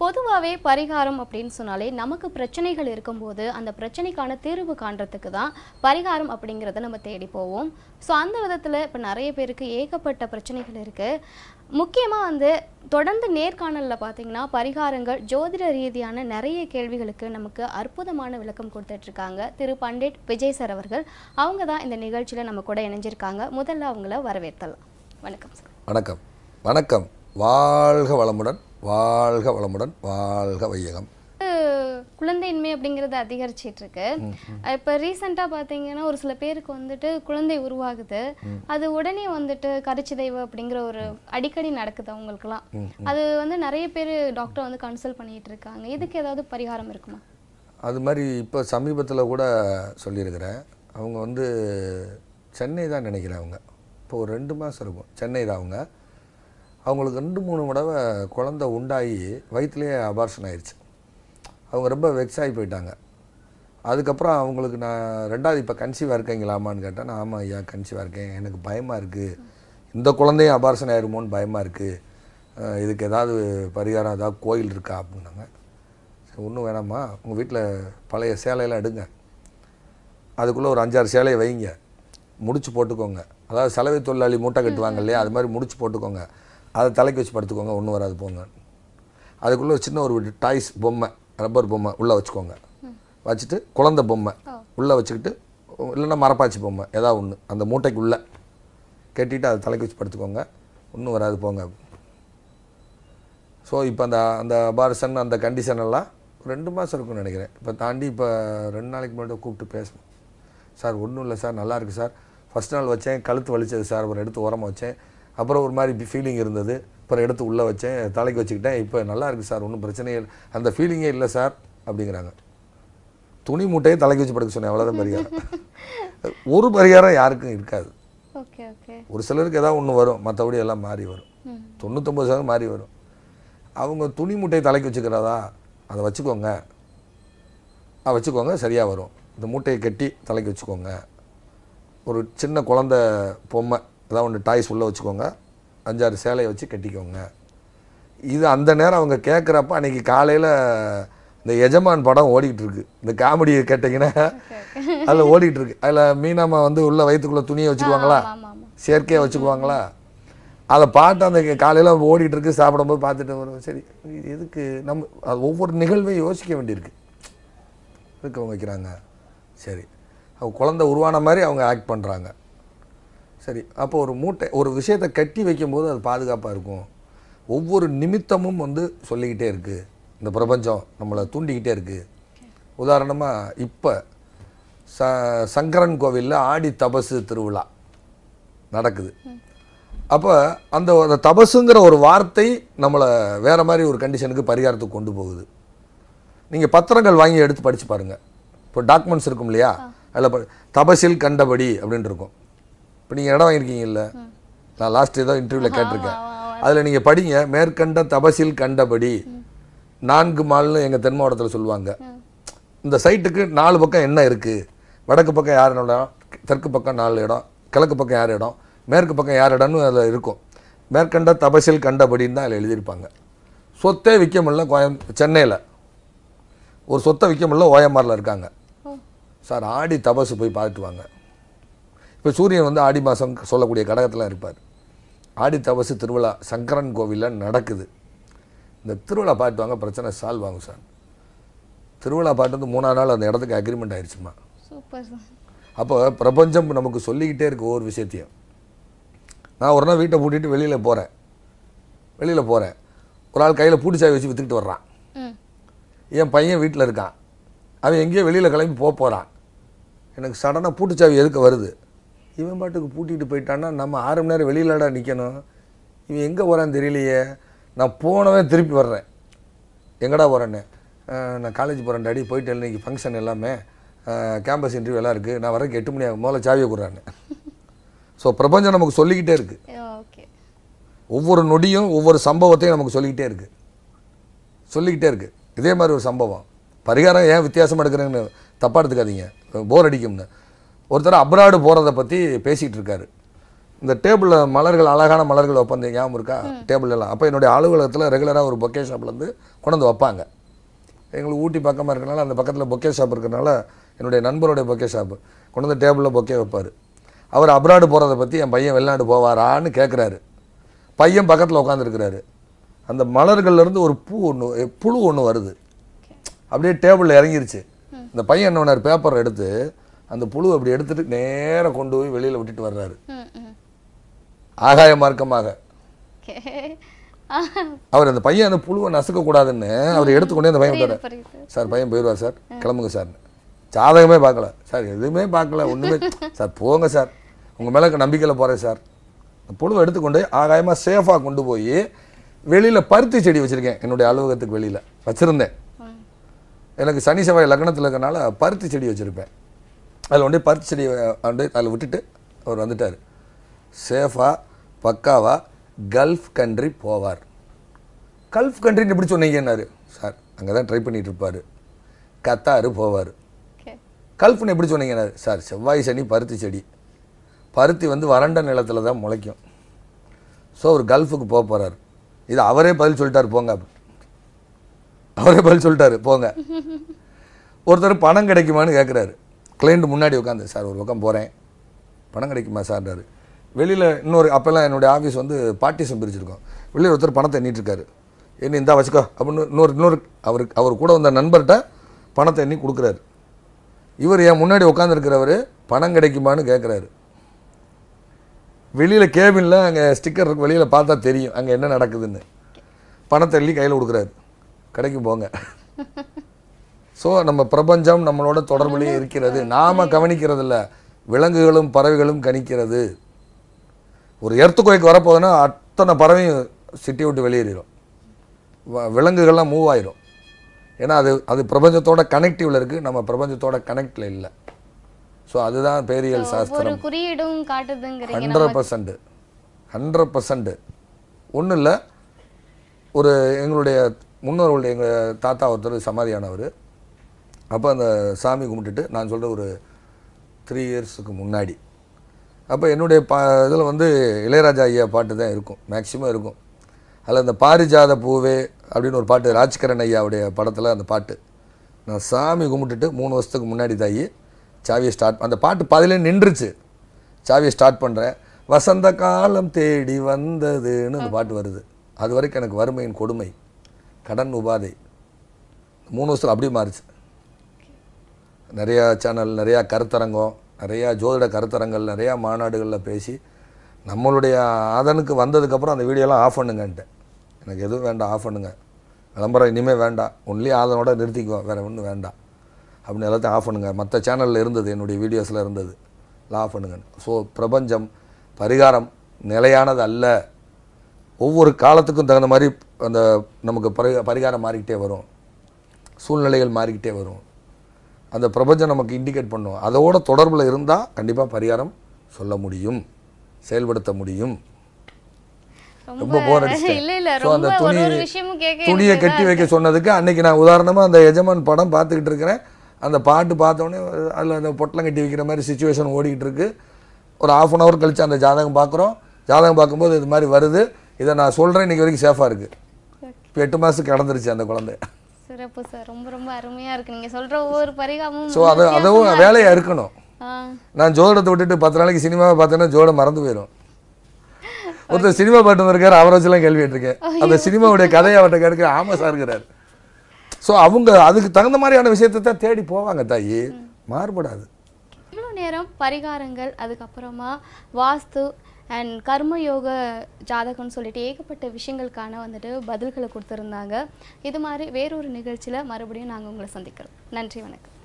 பொதுவாகவே பரிகாரம் அப்படின்னு சொன்னாலே நமக்கு பிரச்சனைகள் இருக்கும்போது அந்த பிரச்சனைக்கான தீர்வு காண்றதுக்கு தான் பரிகாரம் அப்படிங்கிறத நம்ம தேடி போவோம் ஸோ அந்த விதத்தில் இப்போ நிறைய பேருக்கு ஏகப்பட்ட பிரச்சனைகள் இருக்குது முக்கியமாக வந்து தொடர்ந்து நேர்காணலில் பார்த்தீங்கன்னா பரிகாரங்கள் ஜோதிட ரீதியான நிறைய கேள்விகளுக்கு நமக்கு அற்புதமான விளக்கம் கொடுத்துட்ருக்காங்க திரு பண்டிட் விஜய் சார் அவர்கள் அவங்க தான் இந்த நிகழ்ச்சியில் நம்ம கூட இணைஞ்சிருக்காங்க முதல்ல அவங்கள வரவேற்றலாம் வணக்கம் சார் வணக்கம் வணக்கம் வாழ்க வளமுடன் வாழ்க வளமுடன் வாழ்க வையகம் குழந்தையின்மை அப்படிங்கிறது அதிகரிச்சிட்டு இருக்கு இப்போ ரீசெண்டாக பார்த்தீங்கன்னா ஒரு சில பேருக்கு வந்துட்டு குழந்தை உருவாகுது அது உடனே வந்துட்டு தெய்வம் அப்படிங்கிற ஒரு அடிக்கடி நடக்குது அவங்களுக்குலாம் அது வந்து நிறைய பேர் டாக்டர் வந்து கன்சல்ட் பண்ணிட்டு இருக்காங்க இதுக்கு ஏதாவது பரிகாரம் இருக்குமா அது மாதிரி இப்போ சமீபத்தில் கூட சொல்லியிருக்கிறேன் அவங்க வந்து சென்னை தான் நினைக்கிறேன் அவங்க இப்போ ஒரு ரெண்டு மாதம் இருக்கும் சென்னை தான் அவங்க அவங்களுக்கு ரெண்டு மூணு தடவை குழந்த உண்டாகி வயிற்றுலேயே அபார்ஷன் ஆயிடுச்சு அவங்க ரொம்ப வெக்ஸ் ஆகி போயிட்டாங்க அதுக்கப்புறம் அவங்களுக்கு நான் ரெண்டாவது இப்போ கன்சீவாக இருக்கீங்களாமான்னு கேட்டேன் நான் ஆமாம் ஐயா கன்சீவாக இருக்கேன் எனக்கு பயமாக இருக்குது இந்த குழந்தையும் அபார்ஷன் ஆயிருமோன்னு பயமாக இருக்குது இதுக்கு ஏதாவது பரிகாரம் ஏதாவது கோயில் இருக்கா அப்படின்னாங்க சரி ஒன்றும் வேணாம்மா உங்கள் வீட்டில் பழைய சேலையெல்லாம் எடுங்க அதுக்குள்ளே ஒரு அஞ்சாறு சேலையை வைங்க முடிச்சு போட்டுக்கோங்க அதாவது சலவை தொழிலாளி மூட்டை கட்டுவாங்க இல்லையா அது மாதிரி முடிச்சு போட்டுக்கோங்க அதை தலைக்கு வச்சு படுத்துக்கோங்க ஒன்றும் வராது போங்க அதுக்குள்ளே ஒரு சின்ன ஒரு டாய்ஸ் பொம்மை ரப்பர் பொம்மை உள்ளே வச்சுக்கோங்க வச்சுட்டு குழந்த பொம்மை உள்ளே வச்சுக்கிட்டு இல்லைன்னா மரப்பாச்சி பொம்மை ஏதாவது ஒன்று அந்த மூட்டைக்கு கட்டிட்டு அதை தலைக்கு வச்சு படுத்துக்கோங்க ஒன்றும் வராது போங்க ஸோ இப்போ அந்த அந்த பாரசன் அந்த கண்டிஷன் எல்லாம் ரெண்டு மாதம் இருக்கும்னு நினைக்கிறேன் இப்போ தாண்டி இப்போ ரெண்டு நாளைக்கு முன்னாடி கூப்பிட்டு பேசணும் சார் ஒன்றும் இல்லை சார் நல்லாயிருக்கு சார் ஃபஸ்ட் நாள் வச்சேன் கழுத்து வலிச்சது சார் ஒரு எடுத்து உரமாக வச்சேன் அப்புறம் ஒரு மாதிரி ஃபீலிங் இருந்தது அப்புறம் எடுத்து உள்ளே வச்சேன் தலைக்கு வச்சுக்கிட்டேன் இப்போ நல்லா இருக்குது சார் ஒன்றும் பிரச்சனையே இல்லை அந்த ஃபீலிங்கே இல்லை சார் அப்படிங்கிறாங்க துணி மூட்டையை தலைக்கு வச்சு படுக்க சொன்னேன் அவ்வளோதான் பரிகாரம் ஒரு பரிகாரம் யாருக்கும் இருக்காது ஒரு சிலருக்கு ஏதாவது ஒன்று வரும் மற்றபடி எல்லாம் மாறி வரும் தொண்ணூத்தொம்பது சதவீதம் மாறி வரும் அவங்க துணி மூட்டையை தலைக்கு வச்சுக்கிறதா அதை வச்சுக்கோங்க வச்சுக்கோங்க சரியாக வரும் இந்த மூட்டையை கட்டி தலைக்கு வச்சுக்கோங்க ஒரு சின்ன குழந்த பொம்மை அதான் ஒன்று டாய்ஸ் உள்ளே வச்சுக்கோங்க அஞ்சாறு சேலையை வச்சு கட்டிக்கோங்க இது அந்த நேரம் அவங்க கேட்குறப்ப அன்றைக்கி காலையில் இந்த எஜமான் படம் ஓடிக்கிட்டு இருக்கு இந்த காமெடியை கேட்டிங்கன்னா அதில் ஓடிக்கிட்டு இருக்கு அதில் மீனாமா வந்து உள்ளே வயிற்றுக்குள்ளே துணியை வச்சுக்குவாங்களா செயற்கையாக வச்சுக்குவாங்களா அதை பார்த்து அந்த காலையில் ஓடிக்கிட்டு இருக்கு சாப்பிடும்போது பார்த்துட்டு வருவோம் சரி எதுக்கு நம்ம ஒவ்வொரு நிகழ்வையும் யோசிக்க வேண்டியிருக்கு இதுக்கு அவங்க வைக்கிறாங்க சரி அவங்க குழந்தை உருவான மாதிரி அவங்க ஆக்ட் பண்ணுறாங்க சரி அப்போ ஒரு மூட்டை ஒரு விஷயத்தை கட்டி வைக்கும்போது அது பாதுகாப்பாக இருக்கும் ஒவ்வொரு நிமித்தமும் வந்து சொல்லிக்கிட்டே இருக்குது இந்த பிரபஞ்சம் நம்மளை தூண்டிக்கிட்டே இருக்குது உதாரணமாக இப்போ ச சங்கரன் கோவிலில் ஆடி தபசு திருவிழா நடக்குது அப்போ அந்த அந்த தபசுங்கிற ஒரு வார்த்தை நம்மளை வேறு மாதிரி ஒரு கண்டிஷனுக்கு பரிகாரத்துக்கு கொண்டு போகுது நீங்கள் பத்திரங்கள் வாங்கி எடுத்து படித்து பாருங்கள் இப்போ டாக்குமெண்ட்ஸ் இருக்கும் இல்லையா அதில் தபசில் கண்டபடி அப்படின்ட்டு இருக்கும் இப்போ நீங்கள் இடம் வாங்கியிருக்கீங்கல்ல நான் லாஸ்ட் ஏதோ இன்டர்வியூவில் கேட்டிருக்கேன் அதில் நீங்கள் படிங்க மேற்கண்ட தபசில் கண்டபடி நான்கு மால்னு எங்கள் தென் மாவட்டத்தில் சொல்லுவாங்க இந்த சைட்டுக்கு நாலு பக்கம் என்ன இருக்குது வடக்கு பக்கம் யார் இடம் தெற்கு பக்கம் நாலு இடம் கிழக்கு பக்கம் யார் இடம் மேற்கு பக்கம் யார் இடம்னு அதில் இருக்கும் மேற்கண்ட தபசில் கண்டபடின்னு தான் அதில் எழுதியிருப்பாங்க சொத்தே விற்க முடியல கோயம் சென்னையில் ஒரு சொத்தை விற்க முடியல ஓயம்மாரில் இருக்காங்க சார் ஆடி தபசு போய் பார்த்துட்டு வாங்க இப்போ சூரியன் வந்து ஆடி மாதம் சொல்லக்கூடிய கடகத்தில் இருப்பார் ஆடி தவசு திருவிழா சங்கரன் கோவிலில் நடக்குது இந்த திருவிழா பாட்டு வாங்க பிரச்சனை சால்வ் ஆகும் சார் திருவிழா பாட்டு வந்து மூணாவது நாள் அந்த இடத்துக்கு அக்ரிமெண்ட் ஆயிடுச்சுமா அப்போ பிரபஞ்சம் நமக்கு சொல்லிக்கிட்டே இருக்குது ஒவ்வொரு விஷயத்தையும் நான் ஒரு நாள் வீட்டை பூட்டிட்டு வெளியில் போகிறேன் வெளியில் போகிறேன் ஒரு ஆள் கையில் பூட்டிச்சாய் வச்சு விற்றுக்கிட்டு வர்றான் என் பையன் வீட்டில் இருக்கான் அவன் எங்கேயோ வெளியில் கிளம்பி போக போகிறான் எனக்கு சடனாக பூட்டுச்சாவி எதுக்கு வருது இவன் பாட்டுக்கு பூட்டிகிட்டு போயிட்டான்னா நம்ம ஆறு மணி நேரம் வெளியிலடா நிற்கணும் இவன் எங்கே போகிறான்னு தெரியலையே நான் போனவன் திருப்பி வர்றேன் எங்கடா போகிறேன்னு நான் காலேஜ் போகிறேன் டாடி போயிட்டு இன்றைக்கி ஃபங்க்ஷன் எல்லாமே கேம்பஸ் இன்டர்வியூ எல்லாம் இருக்குது நான் வரக்கு எட்டு மணி ஆகும் முதல்ல சாவியை கொடுறான்னு ஸோ பிரபஞ்சம் நமக்கு சொல்லிக்கிட்டே இருக்குது ஒவ்வொரு நொடியும் ஒவ்வொரு சம்பவத்தையும் நமக்கு சொல்லிக்கிட்டே இருக்குது சொல்லிக்கிட்டே இருக்குது இதே மாதிரி ஒரு சம்பவம் பரிகாரம் ஏன் வித்தியாசமாக எடுக்கிறேங்கன்னு தப்பாக எடுத்துக்காதீங்க போர் அடிக்கும்னு ஒருத்தர் அப்ராடு போகிறத பற்றி பேசிகிட்டு இருக்காரு இந்த டேபிளில் மலர்கள் அழகான மலர்கள் வைப்பேன் ஞாபகம் இருக்கா டேபிள் எல்லாம் அப்போ என்னுடைய அலுவலகத்தில் ரெகுலராக ஒரு பொக்கே ஷாப்லேருந்து கொண்டு வந்து வைப்பாங்க எங்களுக்கு ஊட்டி பக்கமாக இருக்கிறனால அந்த பக்கத்தில் பொக்கே ஷாப் இருக்கிறனால என்னுடைய நண்பருடைய பொக்கே ஷாப்பு கொண்டு வந்து டேபிளில் பொக்கே வைப்பார் அவர் அப்ராடு போகிறத பற்றி என் பையன் வெளிநாடு போவாரான்னு கேட்குறாரு பையன் பக்கத்தில் உட்காந்துருக்கிறாரு அந்த மலர்கள்லேருந்து ஒரு பூ ஒன்று புழு ஒன்று வருது அப்படியே டேபிளில் இறங்கிருச்சு இந்த பையன் என்ன பேப்பர் எடுத்து அந்த புழு அப்படி எடுத்துட்டு நேரம் கொண்டு போய் வெளியில விட்டுட்டு வர்றாரு ஆகாய மார்க்கமாக அவர் அந்த பையன் அந்த புழுவை நசுக்க கூடாதுன்னு அவர் எடுத்துக்கொண்டே அந்த பையன் விட்டாரு சார் பையன் போயிடுவார் சார் கிளம்புங்க சார் ஜாதகமே பார்க்கல சார் எதுவுமே பார்க்கல ஒன்றுமே சார் போங்க சார் உங்கள் மேலே நம்பிக்கையில் போகிறேன் சார் அந்த புழுவை எடுத்துக்கொண்டு ஆகாயமாக சேஃபாக கொண்டு போய் வெளியில் பருத்தி செடி வச்சுருக்கேன் என்னுடைய அலுவலகத்துக்கு வெளியில் வச்சுருந்தேன் எனக்கு சனி செவ்வாய் லக்னத்தில் இருக்கனால பருத்தி செடி வச்சுருப்பேன் அதில் ஒன்றே பருத்தி செடி வந்து அதில் விட்டுட்டு அவர் வந்துட்டார் சேஃபாக பக்காவாக கல்ஃப் கண்ட்ரி போவார் கல்ஃப் கண்ட்ரின்னு எப்படி சொன்னீங்கன்னாரு சார் அங்கே தான் ட்ரை பண்ணிகிட்டு இருப்பார் கத்தாரு போவார் கல்ஃப்னு எப்படி சொன்னீங்கன்னாரு சார் செவ்வாய் சனி பருத்தி செடி பருத்தி வந்து வறண்ட நிலத்தில் தான் முளைக்கும் ஸோ அவர் கல்ஃபுக்கு போக போகிறார் இது அவரே பதில் சொல்லிட்டார் போங்க அவரே பதில் சொல்லிட்டாரு போங்க ஒருத்தர் பணம் கிடைக்குமான்னு கேட்குறாரு கிளைண்ட்டு முன்னாடி உட்காந்து சார் ஒரு பக்கம் போகிறேன் பணம் கிடைக்குமா சார்ன்றாரு வெளியில் இன்னொரு அப்போல்லாம் என்னுடைய ஆஃபீஸ் வந்து பார்ட்டிசம் பிரிச்சிருக்கோம் வெளியில் ஒருத்தர் பணத்தை எண்ணிட்டுருக்காரு என்ன இந்தா வச்சுக்கோ அப்படின்னு இன்னொரு இன்னொரு அவர் அவர் கூட வந்த நண்பர்கிட்ட பணத்தை எண்ணி கொடுக்குறாரு இவர் என் முன்னாடி உட்காந்துருக்கிறவர் பணம் கிடைக்குமான்னு கேட்குறாரு வெளியில் கேபினில் அங்கே ஸ்டிக்கர் வெளியில் பார்த்தா தெரியும் அங்கே என்ன நடக்குதுன்னு பணத்தை எள்ளி கையில் கொடுக்குறாரு கடைக்கு போங்க ஸோ நம்ம பிரபஞ்சம் நம்மளோட தொடர்புலேயே இருக்கிறது நாம் கவனிக்கிறது இல்லை விலங்குகளும் பறவைகளும் கணிக்கிறது ஒரு கோயிலுக்கு வரப்போகுதுன்னா அத்தனை பறவையும் சிட்டி விட்டு வெளியேறிடும் விலங்குகள்லாம் மூவ் ஆயிரும் ஏன்னா அது அது பிரபஞ்சத்தோட கனெக்டிவ்ல இருக்குது நம்ம பிரபஞ்சத்தோட கனெக்டில் இல்லை ஸோ அதுதான் பேரியல் சாஸ்திரம் குறியீடும் ஹண்ட்ரட் பர்சன்ட் ஹண்ட்ரட் பர்சன்ட் ஒன்றும் இல்லை ஒரு எங்களுடைய முன்னோர்களுடைய எங்கள் தாத்தா ஒருத்தர் சமாதியானவர் அப்போ அந்த சாமி கும்பிட்டுட்டு நான் சொல்கிற ஒரு த்ரீ இயர்ஸுக்கு முன்னாடி அப்போ என்னுடைய பா இதில் வந்து இளையராஜா ஐயா பாட்டு தான் இருக்கும் மேக்சிமம் இருக்கும் அதில் அந்த பாரிஜாத பூவே அப்படின்னு ஒரு பாட்டு ராஜ்கரன் ஐயாவுடைய படத்தில் அந்த பாட்டு நான் சாமி கும்பிட்டுட்டு மூணு வருஷத்துக்கு முன்னாடி தாயி சாவியை ஸ்டார்ட் அந்த பாட்டு பதிலே நின்றுச்சு சாவியை ஸ்டார்ட் பண்ணுறேன் வசந்த காலம் தேடி வந்ததுன்னு அந்த பாட்டு வருது அது வரைக்கும் எனக்கு வறுமையின் கொடுமை கடன் உபாதை மூணு வருஷத்தில் அப்படியே மாறிச்சு நிறையா சேனல் நிறையா கருத்தரங்கம் நிறையா ஜோதிட கருத்தரங்கள் நிறையா மாநாடுகளில் பேசி நம்மளுடைய ஆதனுக்கு வந்ததுக்கப்புறம் அந்த வீடியோலாம் ஆஃப் பண்ணுங்கன்ட்டு எனக்கு எதுவும் வேண்டாம் ஆஃப் பண்ணுங்க விளம்பரம் இனிமேல் வேண்டாம் ஒன்லி ஆதனோட நிறுத்திக்குவோம் வேறு ஒன்றும் வேண்டாம் அப்படின்னு எல்லாத்தையும் ஆஃப் பண்ணுங்கள் மற்ற சேனலில் இருந்தது என்னுடைய வீடியோஸில் இருந்தது ஆஃப் பண்ணுங்கன்னு ஸோ பிரபஞ்சம் பரிகாரம் நிலையானது அல்ல ஒவ்வொரு காலத்துக்கும் தகுந்த மாதிரி அந்த நமக்கு பரி பரிகாரம் மாறிக்கிட்டே வரும் சூழ்நிலைகள் மாறிக்கிட்டே வரும் அந்த பிரபஞ்சம் நமக்கு இண்டிகேட் பண்ணும் அதோட தொடர்பில் இருந்தால் கண்டிப்பாக பரிகாரம் சொல்ல முடியும் செயல்படுத்த முடியும் ரொம்ப போர் அடிச்சு துணியை கட்டி வைக்க சொன்னதுக்கு அன்னைக்கு நான் உதாரணமாக அந்த எஜமான் படம் பார்த்துக்கிட்டு இருக்கிறேன் அந்த பாட்டு பார்த்தோன்னே அதில் அந்த பொட்டலம் கட்டி வைக்கிற மாதிரி சுச்சுவேஷன் ஓடிக்கிட்டு இருக்கு ஒரு ஆஃப் அன் ஹவர் கழித்து அந்த ஜாதகம் பார்க்குறோம் ஜாதகம் பார்க்கும்போது இது மாதிரி வருது இதை நான் சொல்கிறேன் இன்றைக்கி வரைக்கும் சேஃபாக இருக்குது இப்போ எட்டு மாதத்துக்கு கடந்துருச்சு அந்த குழந்தை சிறப்பு சார் ரொம்ப ரொம்ப அருமையா இருக்கு நீங்க சொல்ற ஒவ்வொரு பரிகாமும் ஸோ அது அதுவும் வேலையாக இருக்கணும் நான் ஜோடத்தை விட்டுட்டு பத்து நாளைக்கு சினிமாவை பார்த்தேன்னா ஜோட மறந்து போயிடும் ஒருத்தர் சினிமா பாட்டு இருக்கார் அவரை வச்சுலாம் கேள்வி கேட்டிருக்கேன் அந்த சினிமாவுடைய கதையை அவர்கிட்ட ஆமா சார் சார்ங்கிறார் ஸோ அவங்க அதுக்கு தகுந்த மாதிரியான விஷயத்தை தான் தேடி போவாங்க தாயி மாறுபடாது இவ்வளோ நேரம் பரிகாரங்கள் அதுக்கப்புறமா வாஸ்து அண்ட் கர்ம யோக ஜாதகம்னு சொல்லிட்டு ஏகப்பட்ட விஷயங்களுக்கான வந்துட்டு பதில்களை கொடுத்துருந்தாங்க இது மாதிரி வேறொரு நிகழ்ச்சியில் மறுபடியும் நாங்கள் உங்களை சந்திக்கிறோம் நன்றி வணக்கம்